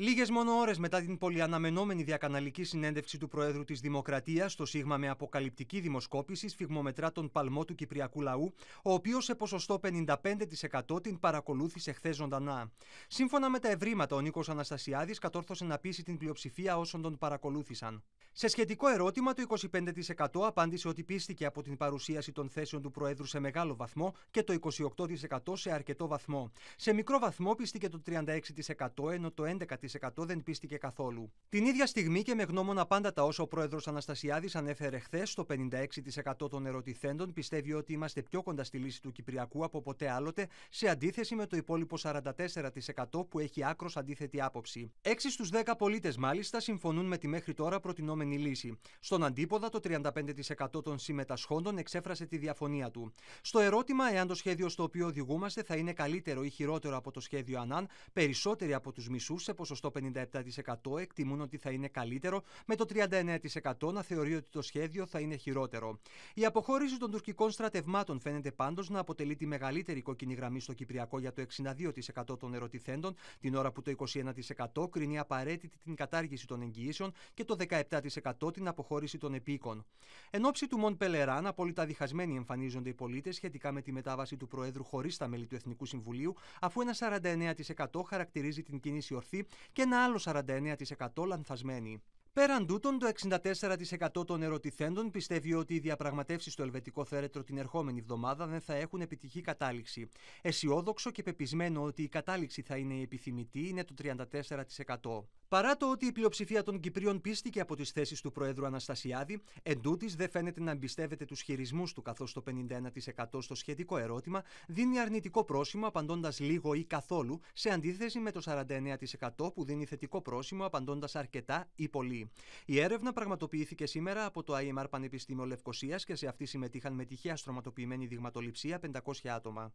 Λίγες μόνο ώρες μετά την πολυαναμενόμενη διακαναλική συνέντευξη του Προέδρου της Δημοκρατίας στο Σίγμα με αποκαλυπτική δημοσκόπηση σφιγμομετρά τον παλμό του Κυπριακού λαού, ο οποίος σε ποσοστό 55% την παρακολούθησε χθες ζωντανά. Σύμφωνα με τα ευρήματα, ο Νίκος Αναστασιάδης κατόρθωσε να πείσει την πλειοψηφία όσων τον παρακολούθησαν. Σε σχετικό ερώτημα, το 25% απάντησε ότι πίστηκε από την παρουσίαση των θέσεων του Προέδρου σε μεγάλο βαθμό και το 28% σε αρκετό βαθμό. Σε μικρό βαθμό πίστηκε το 36%, ενώ το 11% δεν πίστηκε καθόλου. Την ίδια στιγμή και με γνώμονα πάντα τα όσα ο Πρόεδρος Αναστασιάδης ανέφερε χθες, το 56% των ερωτηθέντων πιστεύει ότι είμαστε πιο κοντά στη λύση του Κυπριακού από ποτέ άλλοτε, σε αντίθεση με το υπόλοιπο 44% που έχει άκρος αντίθετη άποψη. Έξι στους 10 πολίτες, μάλιστα, συμφωνούν με τη μέχρι τώρα προτινόμενη η λύση. Στον αντίποδα, το 35% των συμμετασχόντων εξέφρασε τη διαφωνία του. Στο ερώτημα εάν το σχέδιο στο οποίο οδηγούμαστε θα είναι καλύτερο ή χειρότερο από το σχέδιο Ανάν, περισσότεροι από τους μισούς σε ποσοστό 57% εκτιμούν ότι θα είναι καλύτερο, με το 39% να θεωρεί ότι το σχέδιο θα είναι χειρότερο. Η αποχώρηση των τουρκικών στρατευμάτων φαίνεται πάντως να αποτελεί τη μεγαλύτερη κόκκινη γραμμή στο Κυπριακό για το 62% των ερωτηθέντων, την ώρα που το 21% κρίνει απαραίτητη την κατάργηση των εγγυήσεων και το 17% την αποχώρηση των επίκων. Εν ώψη του Μον Πελεράν, απόλυτα διχασμένοι εμφανίζονται οι πολίτες σχετικά με τη μετάβαση του Προέδρου χωρίς τα μέλη του Εθνικού Συμβουλίου, αφού ένα 49% χαρακτηρίζει την κίνηση ορθή και ένα άλλο 49% λανθασμένη. Πέραν τούτων, το 64% των ερωτηθέντων πιστεύει ότι οι διαπραγματεύσεις στο ελβετικό θέρετρο την ερχόμενη εβδομάδα δεν θα έχουν επιτυχή κατάληξη. Αισιόδοξο και πεπισμένο ότι η κατάληξη θα είναι η επιθυμητή είναι το 34%. Παρά το ότι η πλειοψηφία των Κυπρίων πίστηκε από τις θέσεις του Προέδρου Αναστασιάδη, εντούτη δεν φαίνεται να εμπιστεύεται τους χειρισμούς του, καθώς το 51% στο σχετικό ερώτημα δίνει αρνητικό πρόσημο απαντώντας λίγο ή καθόλου, σε αντίθεση με το 49% που δίνει θετικό πρόσημο απαντώντας αρκετά ή πολύ. Η έρευνα πραγματοποιήθηκε σήμερα από το IMR Πανεπιστήμιο Λευκοσίας και σε αυτή συμμετείχαν με τυχαία στρωματοποιημένη δειγματοληψία 500 άτομα.